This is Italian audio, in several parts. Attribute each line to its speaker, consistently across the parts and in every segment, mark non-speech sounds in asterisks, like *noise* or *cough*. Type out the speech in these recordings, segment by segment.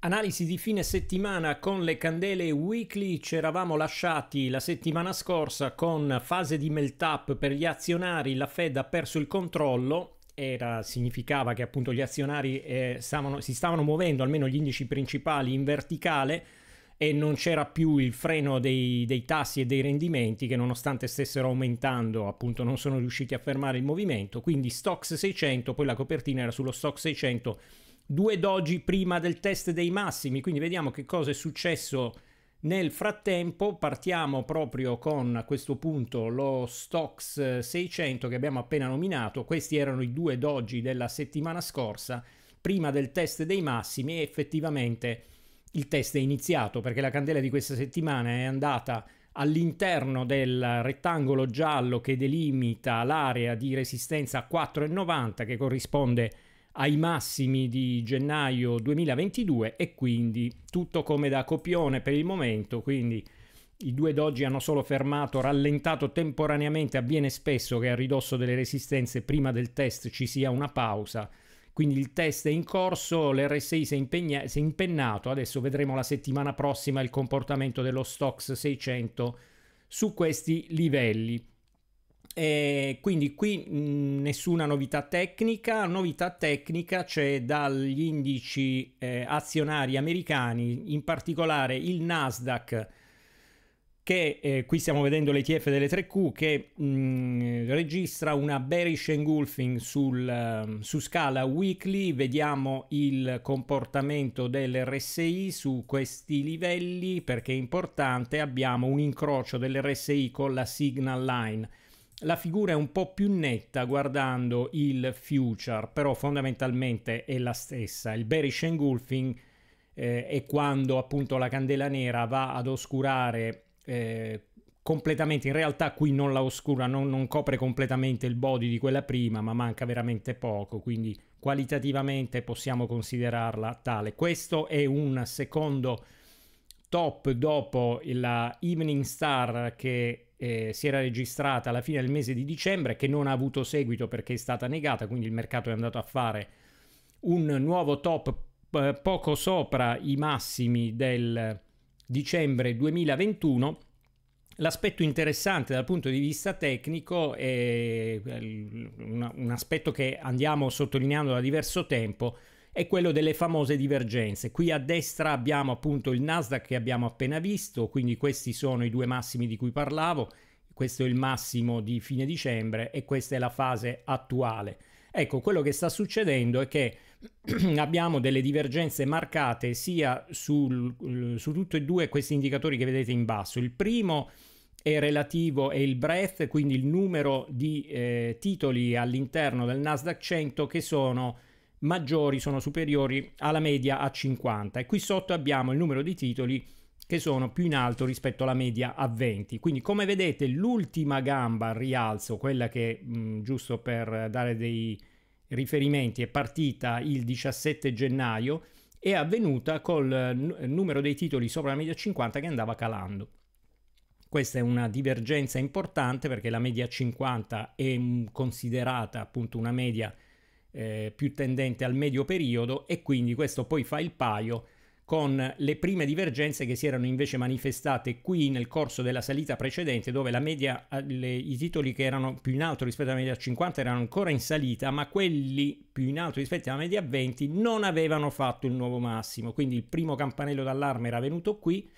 Speaker 1: Analisi di fine settimana con le candele weekly, ci eravamo lasciati la settimana scorsa con fase di melt up per gli azionari, la Fed ha perso il controllo era, significava che appunto gli azionari eh, stavano, si stavano muovendo, almeno gli indici principali, in verticale e non c'era più il freno dei, dei, tassi e dei rendimenti che nonostante stessero aumentando appunto non sono riusciti a fermare il movimento, quindi Stox 600, poi la copertina era sullo Stox 600 due doji prima del test dei massimi, quindi vediamo che cosa è successo nel frattempo. Partiamo proprio con a questo punto lo Stocks 600 che abbiamo appena nominato, questi erano i due doji della settimana scorsa, prima del test dei massimi e effettivamente il test è iniziato perché la candela di questa settimana è andata all'interno del rettangolo giallo che delimita l'area di resistenza 4,90 che corrisponde a ai massimi di gennaio 2022 e quindi tutto come da copione per il momento, quindi i due doji hanno solo fermato, rallentato temporaneamente, avviene spesso che a ridosso delle resistenze prima del test ci sia una pausa, quindi il test è in corso, l'RSI si è, impegna- si è impennato, adesso vedremo la settimana prossima il comportamento dello Stox 600 su questi livelli. E eh, quindi qui mm, nessuna novità tecnica, novità tecnica c'è dagli indici eh, azionari americani, in particolare il Nasdaq, che eh, qui stiamo vedendo l'ETF delle 3Q, che mh, mm, registra una bearish engulfing sul, ehm, su scala weekly, vediamo il comportamento dell'RSI su questi livelli perché è importante, abbiamo un incrocio dell'RSI con la signal line la figura è un po' più netta guardando il future, però fondamentalmente è la stessa. Il bearish engulfing eh, è quando appunto la candela nera va ad oscurare eh, completamente, in realtà qui non la oscura, non, non, copre completamente il body di quella prima, ma manca veramente poco, quindi qualitativamente possiamo considerarla tale. Questo è un secondo top dopo la Evening Star che eh, si era registrata alla fine del mese di dicembre che non ha avuto seguito perché è stata negata, quindi il mercato è andato a fare un nuovo top eh, poco sopra i massimi del dicembre 2021. L'aspetto interessante dal punto di vista tecnico è eh, un aspetto che andiamo sottolineando da diverso tempo, è quello delle famose divergenze. Qui a destra abbiamo appunto il Nasdaq che abbiamo appena visto, quindi questi sono i due massimi di cui parlavo, questo è il massimo di fine dicembre e questa è la fase attuale. Ecco, quello che sta succedendo è che *clears throat* abbiamo delle divergenze marcate sia sul, su tutti e due questi indicatori che vedete in basso. Il primo è relativo è il breadth, quindi il numero di eh, titoli all'interno del Nasdaq 100 che sono maggiori, sono superiori alla media a 50 e qui sotto abbiamo il numero di titoli che sono più in alto rispetto alla media a 20. Quindi come vedete l'ultima gamba al rialzo, quella che mh, giusto per dare dei riferimenti è partita il 17 gennaio, è avvenuta col numero dei titoli sopra la media 50 che andava calando. Questa è una divergenza importante perché la media 50 è considerata appunto una media eh, più tendente al medio periodo e quindi questo poi fa il paio con le prime divergenze che si erano invece manifestate qui nel corso della salita precedente, dove la media, le, i titoli che erano più in alto rispetto alla media 50 erano ancora in salita, ma quelli più in alto rispetto alla media 20 non avevano fatto il nuovo massimo. Quindi il primo campanello d'allarme era venuto qui,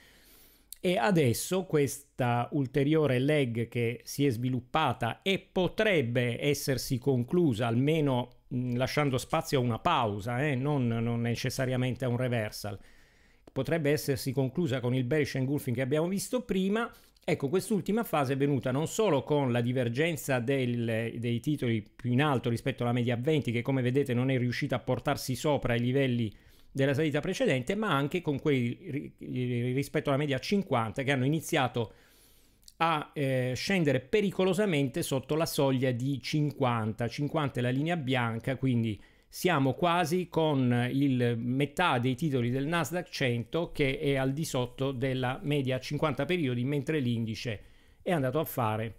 Speaker 1: e adesso questa ulteriore leg che si è sviluppata e potrebbe essersi conclusa almeno mh, mm, lasciando spazio a una pausa, eh, non, non, necessariamente a un reversal, potrebbe essersi conclusa con il bearish engulfing che abbiamo visto prima. Ecco, quest'ultima fase è venuta non solo con la divergenza del, dei titoli più in alto rispetto alla media 20, che come vedete non è riuscita a portarsi sopra i livelli della salita precedente, ma anche con quelli rispetto alla media 50 che hanno iniziato a eh, scendere pericolosamente sotto la soglia di 50. 50 è la linea bianca, quindi siamo quasi con il metà dei titoli del Nasdaq 100 che è al di sotto della media 50 periodi, mentre l'indice è andato a fare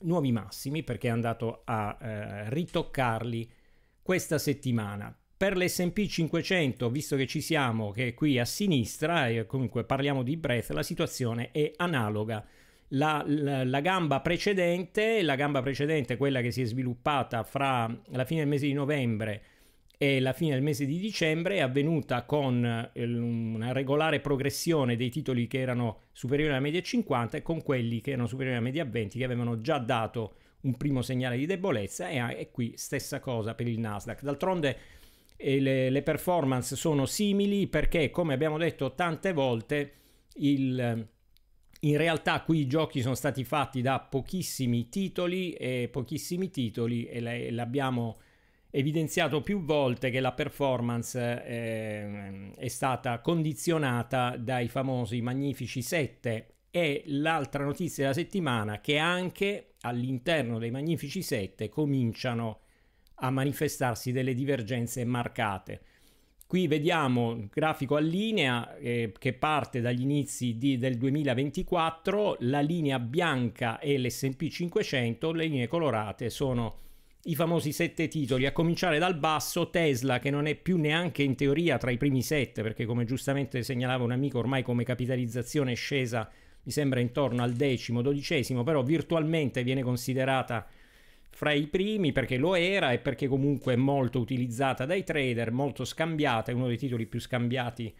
Speaker 1: nuovi massimi perché è andato a eh, ritoccarli questa settimana. Per l'SP 500, visto che ci siamo, che è qui a sinistra, e comunque parliamo di breath, la situazione è analoga. La, la, la, gamba precedente, la gamba precedente, quella che si è sviluppata fra la fine del mese di novembre e la fine del mese di dicembre, è avvenuta con eh, una regolare progressione dei titoli che erano superiori alla media 50 e con quelli che erano superiori alla media 20, che avevano già dato un primo segnale di debolezza e, ah, e qui stessa cosa per il Nasdaq. D'altronde e le, le performance sono simili perché, come abbiamo detto tante volte, il... In realtà qui i giochi sono stati fatti da pochissimi titoli e pochissimi titoli e l'abbiamo evidenziato più volte che la performance eh, è stata condizionata dai famosi magnifici 7 e l'altra notizia della settimana che anche all'interno dei magnifici 7 cominciano a a manifestarsi delle divergenze marcate. Qui vediamo il grafico a linea eh, che parte dagli inizi di, del 2024, la linea bianca è l'SP 500, le linee colorate sono i famosi sette titoli, a cominciare dal basso Tesla che non è più neanche in teoria tra i primi sette perché come giustamente segnalava un amico ormai come capitalizzazione è scesa mi sembra intorno al decimo, dodicesimo, però virtualmente viene considerata fra i primi perché lo era e perché comunque è molto utilizzata dai trader, molto scambiata, è uno dei titoli più scambiati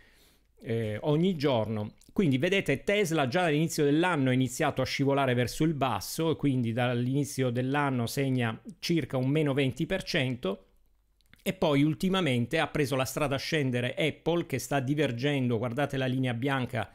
Speaker 1: eh, ogni giorno. Quindi vedete Tesla già dall'inizio dell'anno ha iniziato a scivolare verso il basso e quindi dall'inizio dell'anno segna circa un meno 20% e poi ultimamente ha preso la strada a scendere Apple che sta divergendo, guardate la linea bianca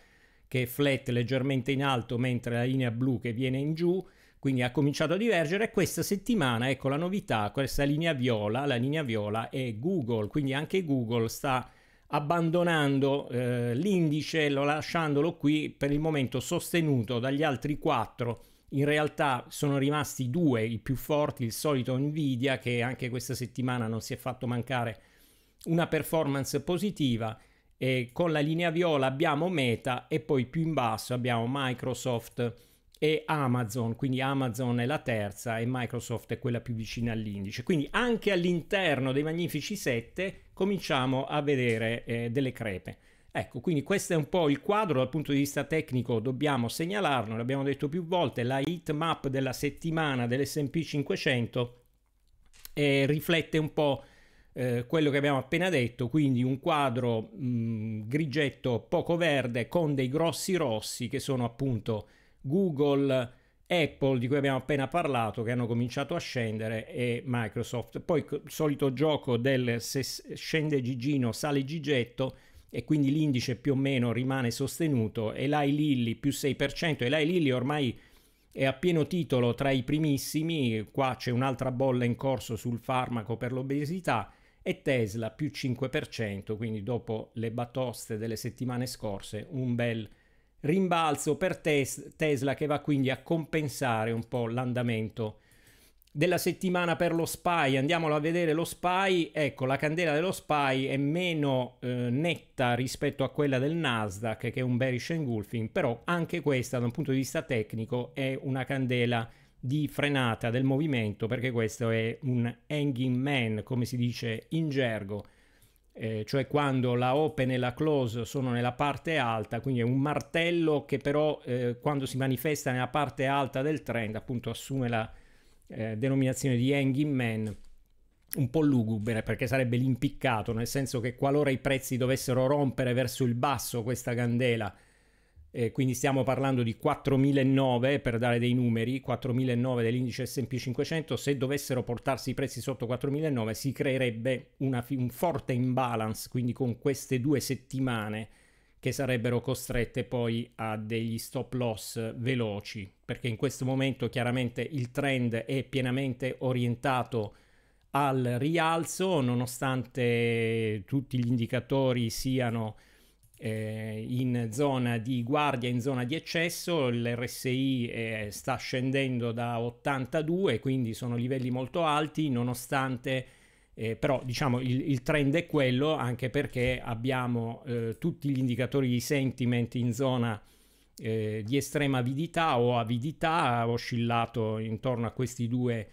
Speaker 1: che è flat leggermente in alto mentre la linea blu che viene in giù, quindi ha cominciato a divergere. Questa settimana, ecco la novità, questa linea viola, la linea viola è Google, quindi anche Google sta abbandonando eh, l'indice, lasciandolo qui per il momento sostenuto dagli altri quattro. In realtà sono rimasti due i più forti, il solito Nvidia che anche questa settimana non si è fatto mancare una performance positiva. E con la linea viola abbiamo Meta e poi più in basso abbiamo Microsoft e Amazon, quindi Amazon è la terza e Microsoft è quella più vicina all'indice. Quindi anche all'interno dei Magnifici 7 cominciamo a vedere eh, delle crepe. Ecco, quindi questo è un po' il quadro dal punto di vista tecnico, dobbiamo segnalarlo, l'abbiamo detto più volte, la heat map della settimana dell'S&P 500 eh, riflette un po' eh, quello che abbiamo appena detto, quindi un quadro mh, mm, grigetto poco verde con dei grossi rossi che sono appunto Google, Apple, di cui abbiamo appena parlato, che hanno cominciato a scendere, e Microsoft. Poi il solito gioco del se scende Gigino, sale Gigetto, e quindi l'indice più o meno rimane sostenuto. Eli Lilly più 6%, Eli Lilly ormai è a pieno titolo tra i primissimi, qua c'è un'altra bolla in corso sul farmaco per l'obesità, e Tesla più 5%, quindi dopo le batoste delle settimane scorse un bel rimbalzo per tes- Tesla che va quindi a compensare un po' l'andamento della settimana per lo SPY. Andiamolo a vedere lo SPY. Ecco, la candela dello SPY è meno eh, netta rispetto a quella del Nasdaq, che è un bearish engulfing, però anche questa da un punto di vista tecnico è una candela di frenata del movimento, perché questo è un hanging man, come si dice in gergo eh, cioè quando la open e la close sono nella parte alta, quindi è un martello che però eh, quando si manifesta nella parte alta del trend appunto assume la eh, denominazione di hanging man, un po' lugubre perché sarebbe l'impiccato, nel senso che qualora i prezzi dovessero rompere verso il basso questa candela eh, quindi stiamo parlando di 4.009 per dare dei numeri, 4.009 dell'indice SP 500, se dovessero portarsi i prezzi sotto 4.009 si creerebbe una, un forte imbalance, quindi con queste due settimane che sarebbero costrette poi a degli stop loss veloci, perché in questo momento chiaramente il trend è pienamente orientato al rialzo, nonostante tutti gli indicatori siano eh, in zona di guardia, in zona di eccesso, l'RSI eh, sta scendendo da 82, quindi sono livelli molto alti, nonostante eh, però diciamo il, il, trend è quello, anche perché abbiamo eh, tutti gli indicatori di sentiment in zona eh, di estrema avidità o avidità, ha oscillato intorno a questi due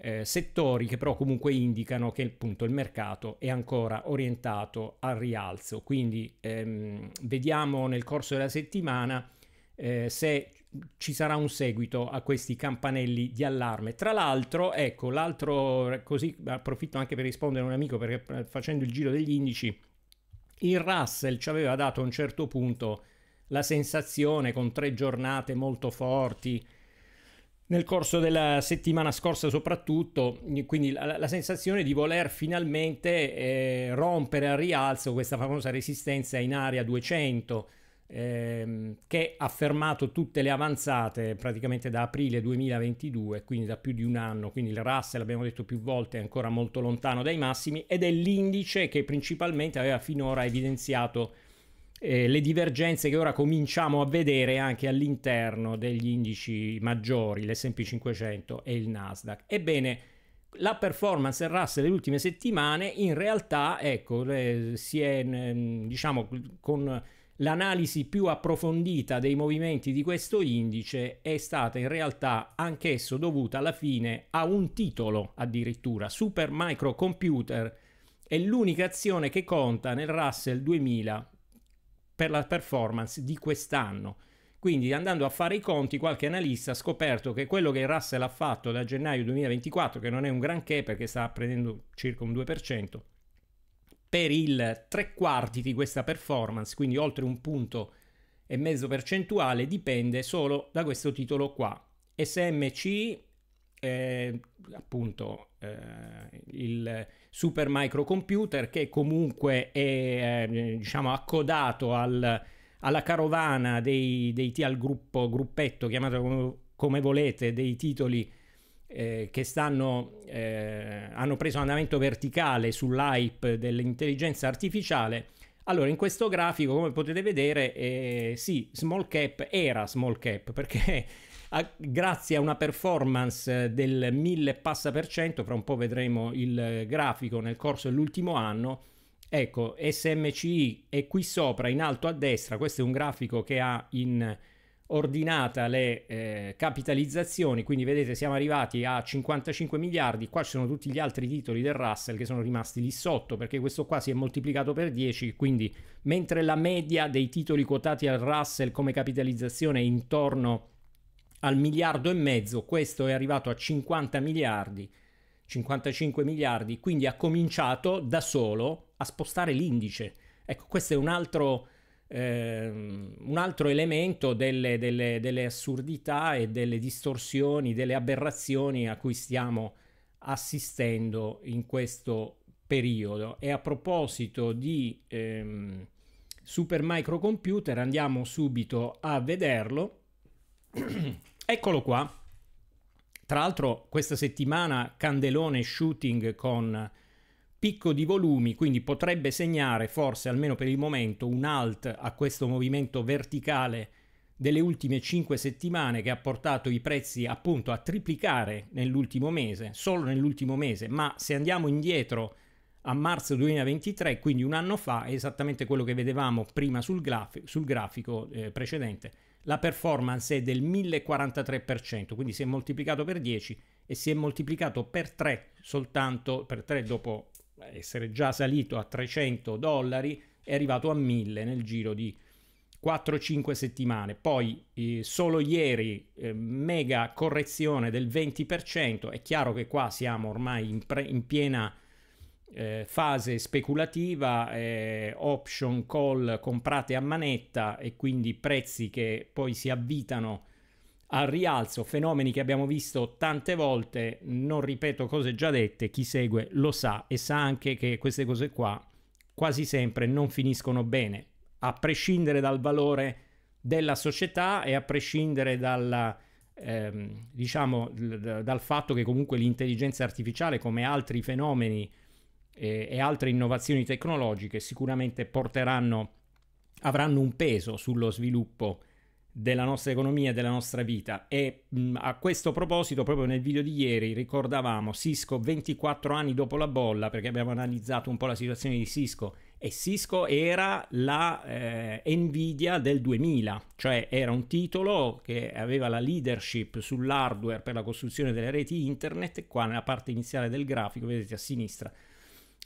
Speaker 1: eh, settori che però comunque indicano che appunto il mercato è ancora orientato al rialzo. Quindi ehm, vediamo nel corso della settimana eh, se ci sarà un seguito a questi campanelli di allarme. Tra l'altro, ecco, l'altro, così approfitto anche per rispondere a un amico perché eh, facendo il giro degli indici, il Russell ci aveva dato a un certo punto la sensazione con tre giornate molto forti nel corso della settimana scorsa soprattutto, quindi la, la sensazione di voler finalmente eh, rompere al rialzo questa famosa resistenza in area 200 ehm, che ha fermato tutte le avanzate praticamente da aprile 2022, quindi da più di un anno, quindi il Russell l'abbiamo detto più volte è ancora molto lontano dai massimi ed è l'indice che principalmente aveva finora evidenziato eh, le divergenze che ora cominciamo a vedere anche all'interno degli indici maggiori, l'S&P 500 e il Nasdaq. Ebbene, la performance del Russell delle ultime settimane in realtà, ecco, eh, si è, mm, diciamo, con l'analisi più approfondita dei movimenti di questo indice è stata in realtà anch'esso dovuta alla fine a un titolo addirittura, Super Micro Computer, è l'unica azione che conta nel Russell 2000 per la performance di quest'anno. Quindi andando a fare i conti qualche analista ha scoperto che quello che Russell ha fatto da gennaio 2024, che non è un granché perché sta prendendo circa un 2%, per il tre quarti di questa performance, quindi oltre un punto e mezzo percentuale, dipende solo da questo titolo qua. SMC eh, appunto eh, il super microcomputer che comunque è eh, diciamo accodato al, alla carovana dei, dei, al gruppo gruppetto chiamato come, come volete dei titoli eh, che stanno eh, hanno preso andamento verticale sull'hype dell'intelligenza artificiale allora, in questo grafico, come potete vedere, eh, sì, small cap era small cap perché a, grazie a una performance del 1000 passa per cento, fra un po' vedremo il grafico nel corso dell'ultimo anno, ecco SMCI è qui sopra in alto a destra, questo è un grafico che ha in ordinata le eh, capitalizzazioni, quindi vedete siamo arrivati a 55 miliardi, qua ci sono tutti gli altri titoli del Russell che sono rimasti lì sotto perché questo qua si è moltiplicato per 10, quindi mentre la media dei titoli quotati al Russell come capitalizzazione è intorno a al miliardo e mezzo, questo è arrivato a 50 miliardi, 55 miliardi, quindi ha cominciato da solo a spostare l'indice. Ecco, questo è un altro, eh, un altro elemento delle, delle, delle, assurdità e delle distorsioni, delle aberrazioni a cui stiamo assistendo in questo periodo. E a proposito di ehm, Super Computer, andiamo subito a vederlo *clears throat* Eccolo qua. Tra l'altro questa settimana candelone shooting con picco di volumi, quindi potrebbe segnare forse almeno per il momento un alt a questo movimento verticale delle ultime 5 settimane che ha portato i prezzi appunto a triplicare nell'ultimo mese, solo nell'ultimo mese, ma se andiamo indietro a marzo 2023, quindi un anno fa, è esattamente quello che vedevamo prima sul, graf- sul grafico eh, precedente, la performance è del 1043%, quindi si è moltiplicato per 10 e si è moltiplicato per 3 soltanto, per 3 dopo essere già salito a 300 dollari, è arrivato a 1000 nel giro di 4-5 settimane. Poi eh, solo ieri eh, mega correzione del 20%, è chiaro che qua siamo ormai in, pre- in piena eh, fase speculativa, eh, option call comprate a manetta e quindi prezzi che poi si avvitano al rialzo, fenomeni che abbiamo visto tante volte, non ripeto cose già dette, chi segue lo sa e sa anche che queste cose qua quasi sempre non finiscono bene, a prescindere dal valore della società e a prescindere dalla, ehm, diciamo, dal fatto che comunque l'intelligenza artificiale come altri fenomeni e, e altre innovazioni tecnologiche sicuramente porteranno, avranno un peso sullo sviluppo della nostra economia e della nostra vita. E mh, mm, a questo proposito, proprio nel video di ieri ricordavamo Cisco 24 anni dopo la bolla, perché abbiamo analizzato un po' la situazione di Cisco e Cisco era la eh, Nvidia del 2000, cioè era un titolo che aveva la leadership sull'hardware per la costruzione delle reti internet, qua nella parte iniziale del grafico vedete a sinistra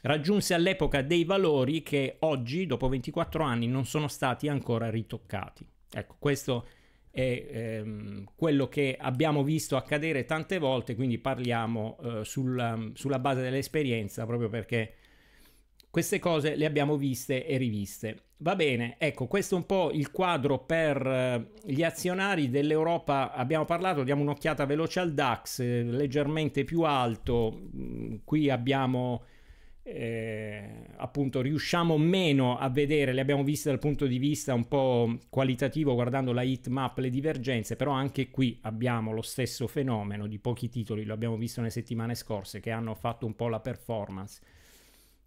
Speaker 1: Raggiunse all'epoca dei valori che oggi, dopo 24 anni, non sono stati ancora ritoccati. Ecco, questo è ehm, quello che abbiamo visto accadere tante volte, quindi parliamo eh, sul, um, sulla base dell'esperienza proprio perché queste cose le abbiamo viste e riviste. Va bene, ecco, questo è un po' il quadro per eh, gli azionari dell'Europa. Abbiamo parlato, diamo un'occhiata veloce al DAX, eh, leggermente più alto. Mm, qui abbiamo eh, appunto riusciamo meno a vedere, le abbiamo viste dal punto di vista un po' qualitativo guardando la heat map, le divergenze, però anche qui abbiamo lo stesso fenomeno di pochi titoli, lo abbiamo visto nelle settimane scorse, che hanno fatto un po' la performance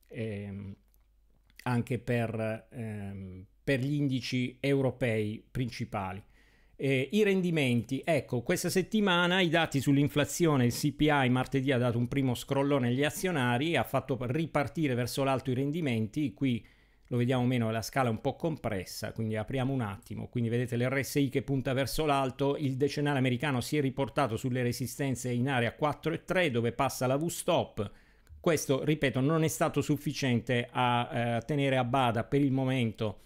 Speaker 1: eh, anche per, eh, per gli indici europei principali. Eh, I rendimenti, ecco, questa settimana i dati sull'inflazione, il CPI martedì ha dato un primo scrollone agli azionari, ha fatto ripartire verso l'alto i rendimenti, qui lo vediamo meno, la scala è un po' compressa, quindi apriamo un attimo, quindi vedete l'RSI che punta verso l'alto, il decennale americano si è riportato sulle resistenze in area 4 e 3 dove passa la V-stop, questo ripeto non è stato sufficiente a eh, tenere a bada per il momento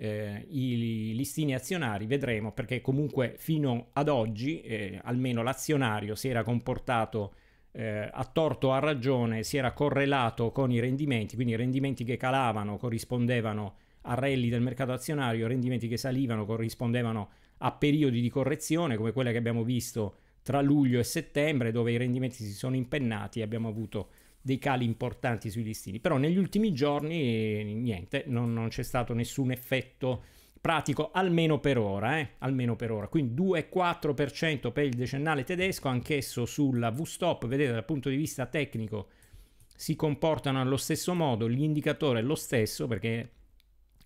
Speaker 1: eh, i listini azionari, vedremo perché comunque fino ad oggi eh, almeno l'azionario si era comportato eh, a torto o a ragione, si era correlato con i rendimenti, quindi i rendimenti che calavano corrispondevano a rally del mercato azionario, i rendimenti che salivano corrispondevano a periodi di correzione come quella che abbiamo visto tra luglio e settembre dove i rendimenti si sono impennati e abbiamo avuto dei cali importanti sui listini, però negli ultimi giorni niente, non, non c'è stato nessun effetto pratico, almeno per ora, eh? almeno per ora. Quindi 2,4% per il decennale tedesco, anch'esso sulla V-stop, vedete dal punto di vista tecnico si comportano allo stesso modo, l'indicatore è lo stesso perché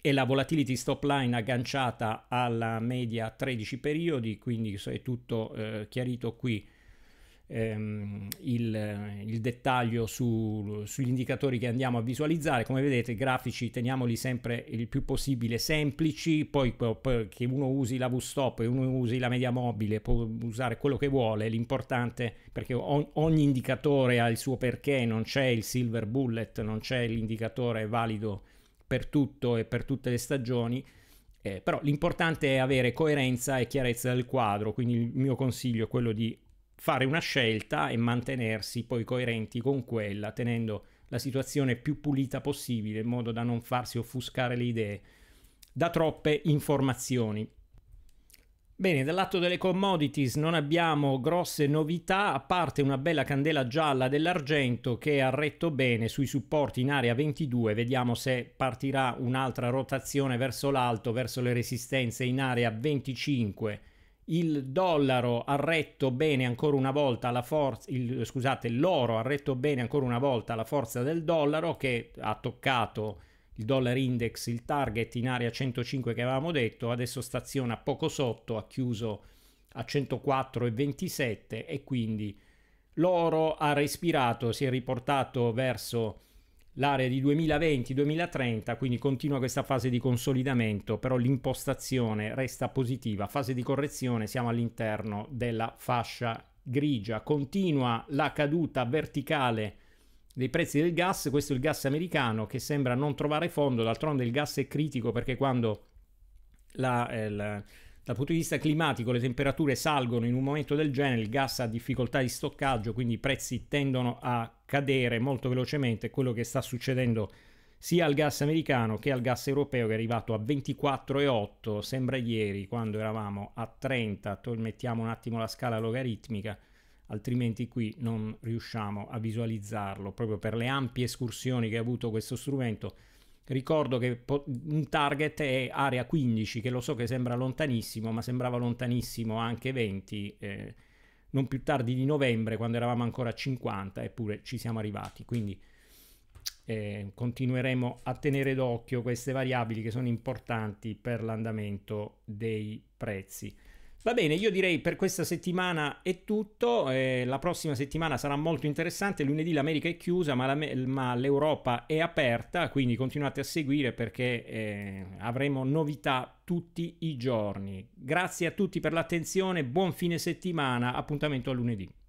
Speaker 1: è la volatility stop line agganciata alla media 13 periodi, quindi è tutto eh, chiarito qui ehm, il, il, dettaglio su, sugli indicatori che andiamo a visualizzare. Come vedete i grafici teniamoli sempre il più possibile semplici, poi, poi che uno usi la V-stop e uno usi la media mobile può usare quello che vuole, l'importante perché on, ogni indicatore ha il suo perché, non c'è il silver bullet, non c'è l'indicatore valido per tutto e per tutte le stagioni. Eh, però l'importante è avere coerenza e chiarezza del quadro, quindi il mio consiglio è quello di fare una scelta e mantenersi poi coerenti con quella, tenendo la situazione più pulita possibile, in modo da non farsi offuscare le idee da troppe informazioni. Bene, dal lato delle commodities non abbiamo grosse novità, a parte una bella candela gialla dell'argento che ha retto bene sui supporti in area 22, vediamo se partirà un'altra rotazione verso l'alto, verso le resistenze in area 25 il dollaro ha retto bene ancora una volta la forza, il, scusate, l'oro ha retto bene ancora una volta la forza del dollaro che ha toccato il dollar index, il target in area 105 che avevamo detto, adesso staziona poco sotto, ha chiuso a 104,27 e quindi l'oro ha respirato, si è riportato verso l'area di 2020-2030, quindi continua questa fase di consolidamento, però l'impostazione resta positiva, fase di correzione, siamo all'interno della fascia grigia, continua la caduta verticale dei prezzi del gas, questo è il gas americano che sembra non trovare fondo, d'altronde il gas è critico perché quando la, eh, la dal punto di vista climatico le temperature salgono in un momento del genere, il gas ha difficoltà di stoccaggio, quindi i prezzi tendono a cadere molto velocemente, quello che sta succedendo sia al gas americano che al gas europeo che è arrivato a 24,8 sembra ieri quando eravamo a 30, mettiamo un attimo la scala logaritmica, altrimenti qui non riusciamo a visualizzarlo proprio per le ampie escursioni che ha avuto questo strumento Ricordo che un target è area 15, che lo so che sembra lontanissimo, ma sembrava lontanissimo anche 20, eh, non più tardi di novembre, quando eravamo ancora a 50, eppure ci siamo arrivati. Quindi eh, continueremo a tenere d'occhio queste variabili che sono importanti per l'andamento dei prezzi. Va bene, io direi per questa settimana è tutto, eh, la prossima settimana sarà molto interessante, lunedì l'America è chiusa ma, la, ma l'Europa è aperta, quindi continuate a seguire perché eh, avremo novità tutti i giorni. Grazie a tutti per l'attenzione, buon fine settimana, appuntamento a lunedì.